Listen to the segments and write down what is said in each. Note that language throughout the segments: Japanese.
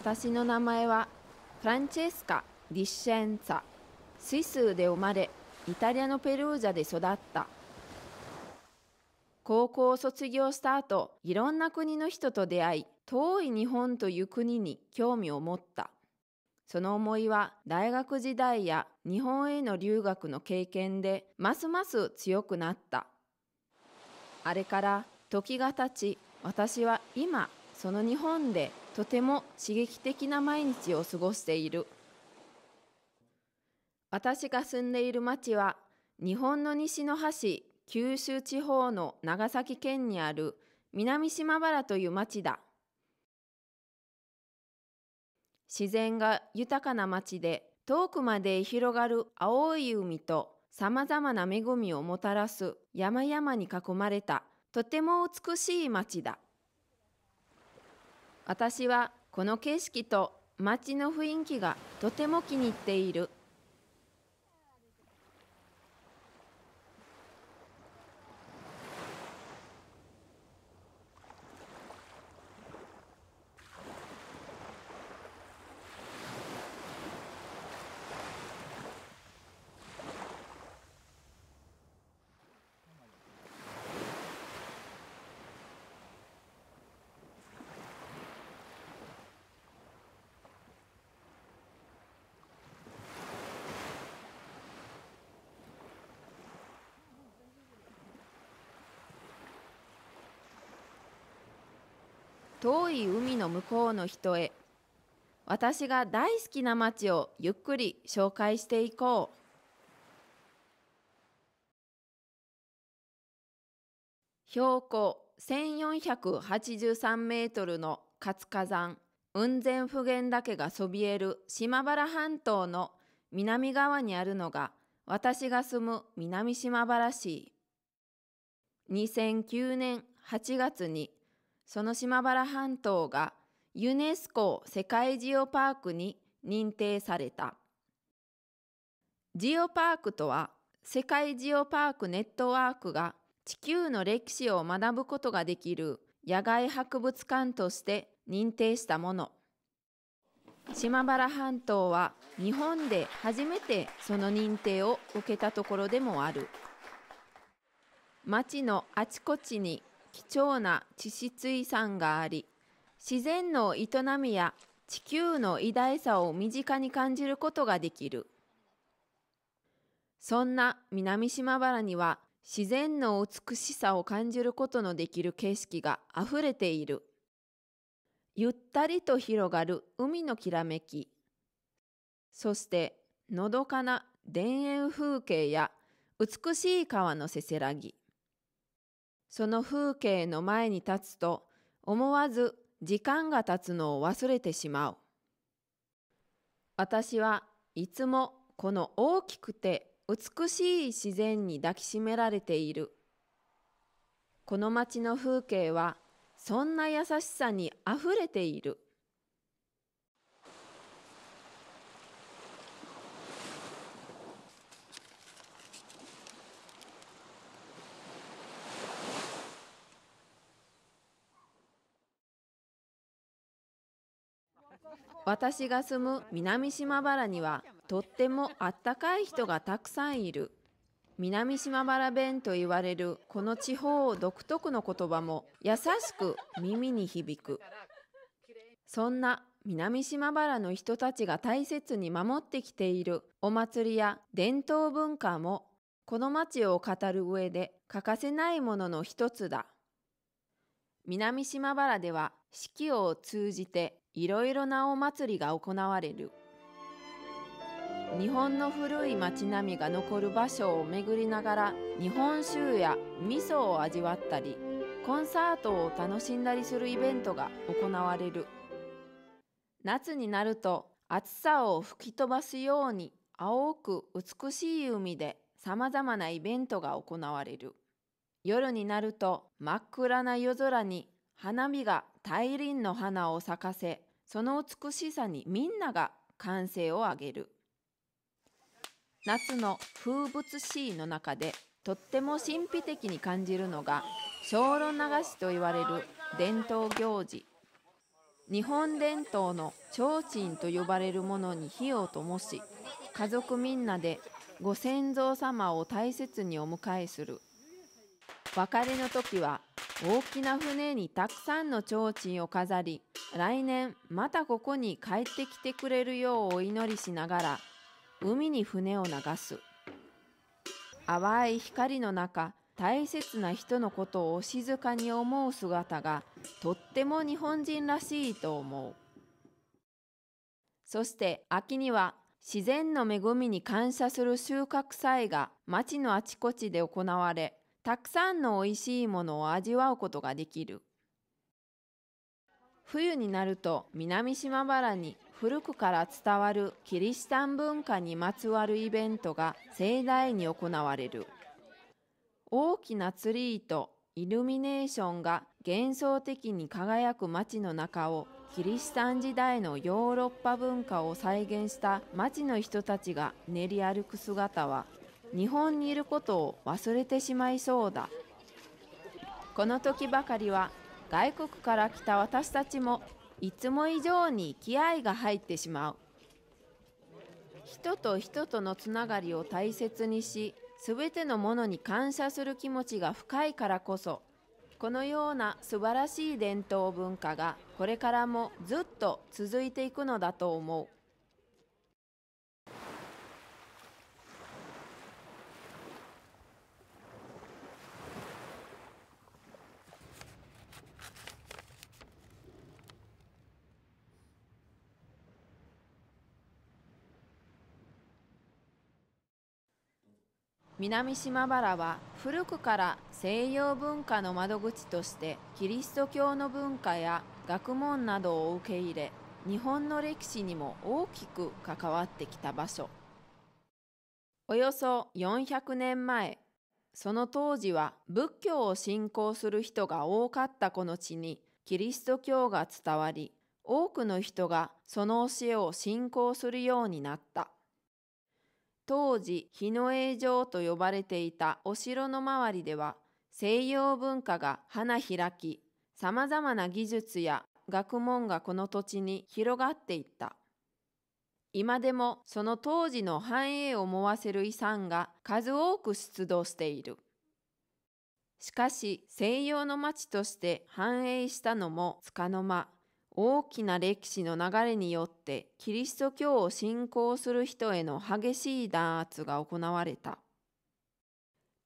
私の名前はフランチェスカ・ディッシェンツァスイスで生まれイタリアのペルージャで育った高校を卒業した後いろんな国の人と出会い遠い日本という国に興味を持ったその思いは大学時代や日本への留学の経験でますます強くなったあれから時が経ち私は今その日本でとても刺激的な毎日を過ごしている私が住んでいる町は日本の西の端九州地方の長崎県にある南島原という町だ自然が豊かな町で遠くまで広がる青い海とさまざまな恵みをもたらす山々に囲まれたとても美しい町だ私はこの景色と街の雰囲気がとても気に入っている遠い海の向こうの人へ私が大好きな街をゆっくり紹介していこう標高1483メートルの活火山雲仙普賢岳がそびえる島原半島の南側にあるのが私が住む南島原市2009年8月にその島原半島がユネスコ世界ジオパークに認定された。ジオパークとは世界ジオパークネットワークが地球の歴史を学ぶことができる野外博物館として認定したもの。島原半島は日本で初めてその認定を受けたところでもある。町のあちこちに貴重な地質遺産があり、自然の営みや地球の偉大さを身近に感じることができる。そんな南島原には自然の美しさを感じることのできる景色があふれている。ゆったりと広がる海のきらめき、そしてのどかな田園風景や美しい川のせせらぎ、その風景の前に立つと思わず時間が経つのを忘れてしまう。私はいつもこの大きくて美しい自然に抱きしめられている。この街の風景はそんな優しさにあふれている。私が住む南島原にはとってもあったかい人がたくさんいる。南島原弁と言われるこの地方独特の言葉も優しく耳に響く。そんな南島原の人たちが大切に守ってきているお祭りや伝統文化もこの町を語る上で欠かせないものの一つだ。南島原では四季を通じていろいろなお祭りが行われる日本の古い町並みが残る場所を巡りながら日本酒や味噌を味わったりコンサートを楽しんだりするイベントが行われる夏になると暑さを吹き飛ばすように青く美しい海でさまざまなイベントが行われる夜になると真っ暗な夜空に花火が大輪の花を咲かせその美しさにみんなが歓声を上げる夏の風物詩の中でとっても神秘的に感じるのが小楼流しと言われる伝統行事日本伝統の提灯と呼ばれるものに火を灯し家族みんなでご先祖様を大切にお迎えする別れの時は大きな船にたくさんの提灯を飾り、来年またここに帰ってきてくれるようお祈りしながら、海に船を流す。淡い光の中、大切な人のことを静かに思う姿がとっても日本人らしいと思う。そして秋には自然の恵みに感謝する収穫祭が町のあちこちで行われ、たくさんの美味しいものを味わうことができる冬になると南島原に古くから伝わるキリシタン文化にまつわるイベントが盛大に行われる大きなツリーとイルミネーションが幻想的に輝く街の中をキリシタン時代のヨーロッパ文化を再現した街の人たちが練り歩く姿は日本にいることを忘れてしまいそうだこの時ばかりは外国から来た私たちもいつも以上に気合が入ってしまう人と人とのつながりを大切にし全てのものに感謝する気持ちが深いからこそこのような素晴らしい伝統文化がこれからもずっと続いていくのだと思う。南島原は古くから西洋文化の窓口としてキリスト教の文化や学問などを受け入れ日本の歴史にも大きく関わってきた場所およそ400年前その当時は仏教を信仰する人が多かったこの地にキリスト教が伝わり多くの人がその教えを信仰するようになった。当時日の栄城と呼ばれていたお城の周りでは西洋文化が花開き様々な技術や学問がこの土地に広がっていった今でもその当時の繁栄を思わせる遺産が数多く出土しているしかし西洋の町として繁栄したのもつかの間大きな歴史の流れによってキリスト教を信仰する人への激しい弾圧が行われた。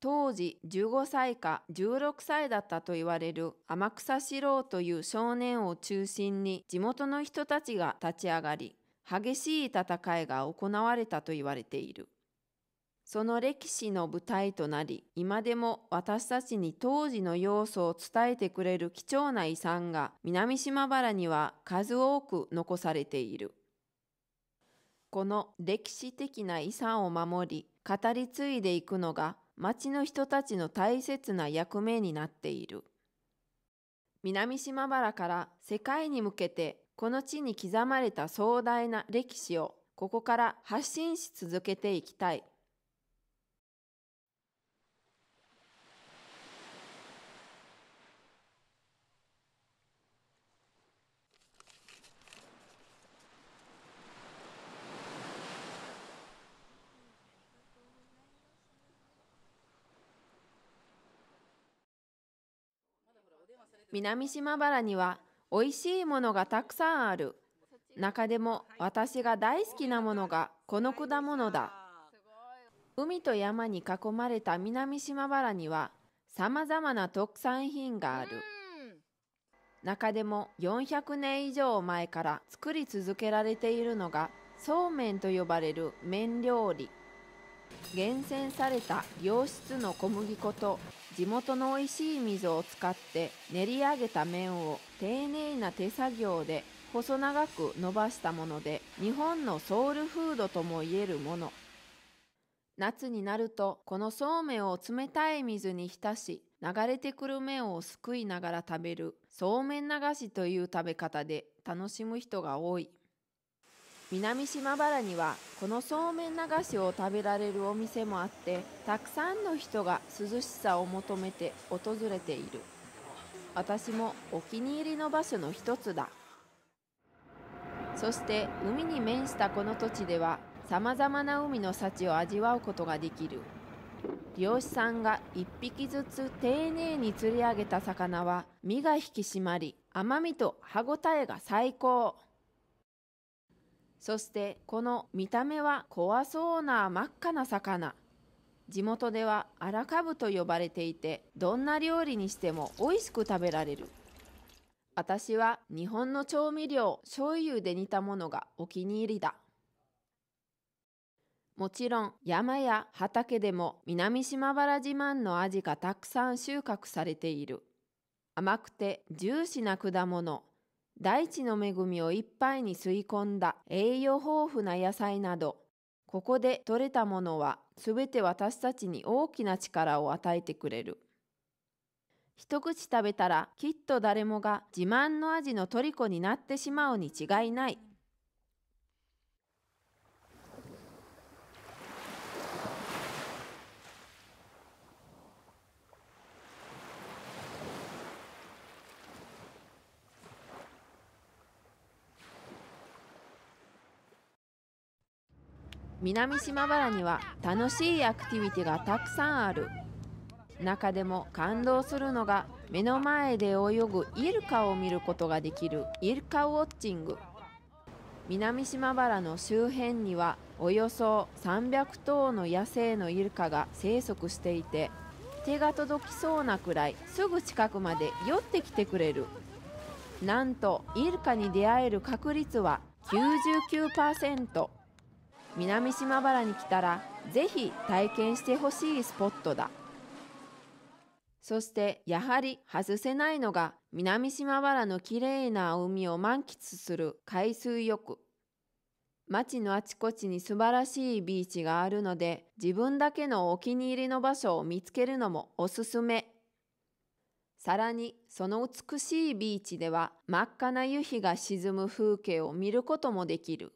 当時15歳か16歳だったと言われる天草四郎という少年を中心に地元の人たちが立ち上がり、激しい戦いが行われたと言われている。その歴史の舞台となり、今でも私たちに当時の要素を伝えてくれる貴重な遺産が南島原には数多く残されている。この歴史的な遺産を守り、語り継いでいくのが町の人たちの大切な役目になっている。南島原から世界に向けてこの地に刻まれた壮大な歴史をここから発信し続けていきたい。南島原には美味しいものがたくさんある。中でも私が大好きなものがこの果物だ。海と山に囲まれた南島原には様々な特産品がある。中でも400年以上前から作り続けられているのがそうめんと呼ばれる麺料理。厳選された良質の小麦粉と地元の美味しい水を使って練り上げた麺を丁寧な手作業で細長く伸ばしたもので日本のソウルフードともいえるもの夏になるとこのそうめんを冷たい水に浸し流れてくる麺をすくいながら食べるそうめん流しという食べ方で楽しむ人が多い南島原にはこのそうめん流しを食べられるお店もあってたくさんの人が涼しさを求めて訪れている私もお気に入りの場所の一つだそして海に面したこの土地ではさまざまな海の幸を味わうことができる漁師さんが1匹ずつ丁寧に釣り上げた魚は身が引き締まり甘みと歯ごたえが最高そしてこの見た目は怖そうな真っ赤な魚。地元では荒カブと呼ばれていて、どんな料理にしても美味しく食べられる。私は日本の調味料醤油で煮たものがお気に入りだ。もちろん山や畑でも南島原自慢のアジがたくさん収穫されている。甘くてジューシーな果物、大地の恵みをいっぱいに吸い込んだ栄養豊富な野菜など、ここで採れたものはすべて私たちに大きな力を与えてくれる。一口食べたらきっと誰もが自慢の味の虜になってしまうに違いない。南島原には楽しいアクティビティがたくさんある中でも感動するのが目の前で泳ぐイルカを見ることができるイルカウォッチング南島原の周辺にはおよそ300頭の野生のイルカが生息していて手が届きそうなくらいすぐ近くまで寄ってきてくれるなんとイルカに出会える確率は99%。南島原に来たらぜひ体験してほしいスポットだ。そしてやはり外せないのが南島原のきれいな海を満喫する海水浴。町のあちこちに素晴らしいビーチがあるので自分だけのお気に入りの場所を見つけるのもおすすめ。さらにその美しいビーチでは真っ赤な夕日が沈む風景を見ることもできる。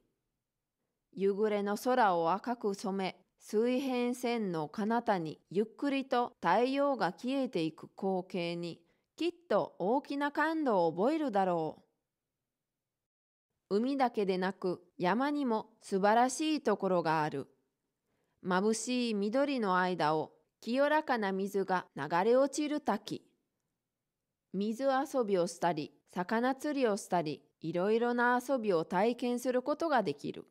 夕暮れの空を赤く染め、水平線の彼方にゆっくりと太陽が消えていく光景に、きっと大きな感動を覚えるだろう。海だけでなく山にも素晴らしいところがある。眩しい緑の間を清らかな水が流れ落ちる滝。水遊びをしたり、魚釣りをしたり、いろいろな遊びを体験することができる。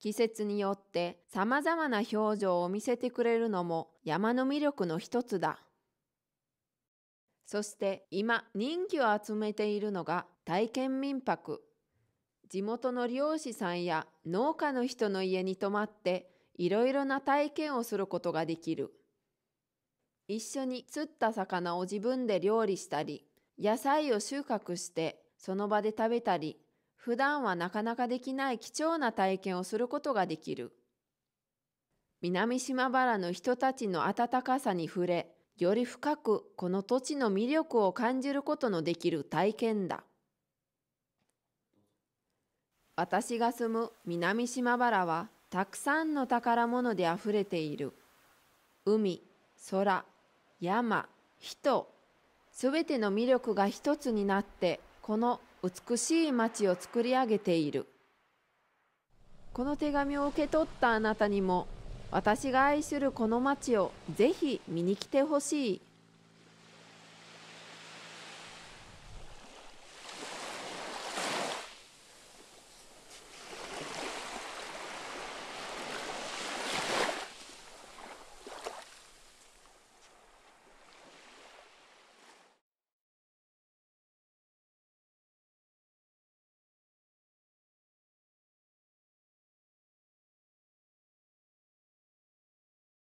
季節によって様々な表情を見せてくれるのも山の魅力の一つだ。そして今人気を集めているのが体験民泊。地元の漁師さんや農家の人の家に泊まっていろいろな体験をすることができる。一緒に釣った魚を自分で料理したり、野菜を収穫してその場で食べたり、普段はなかなかできない貴重な体験をすることができる。南島原の人たちの温かさに触れ、より深くこの土地の魅力を感じることのできる体験だ。私が住む南島原はたくさんの宝物であふれている。海、空、山、人、すべての魅力が一つになってこの美しい街を作り上げているこの手紙を受け取ったあなたにも私が愛するこの町をぜひ見に来てほしい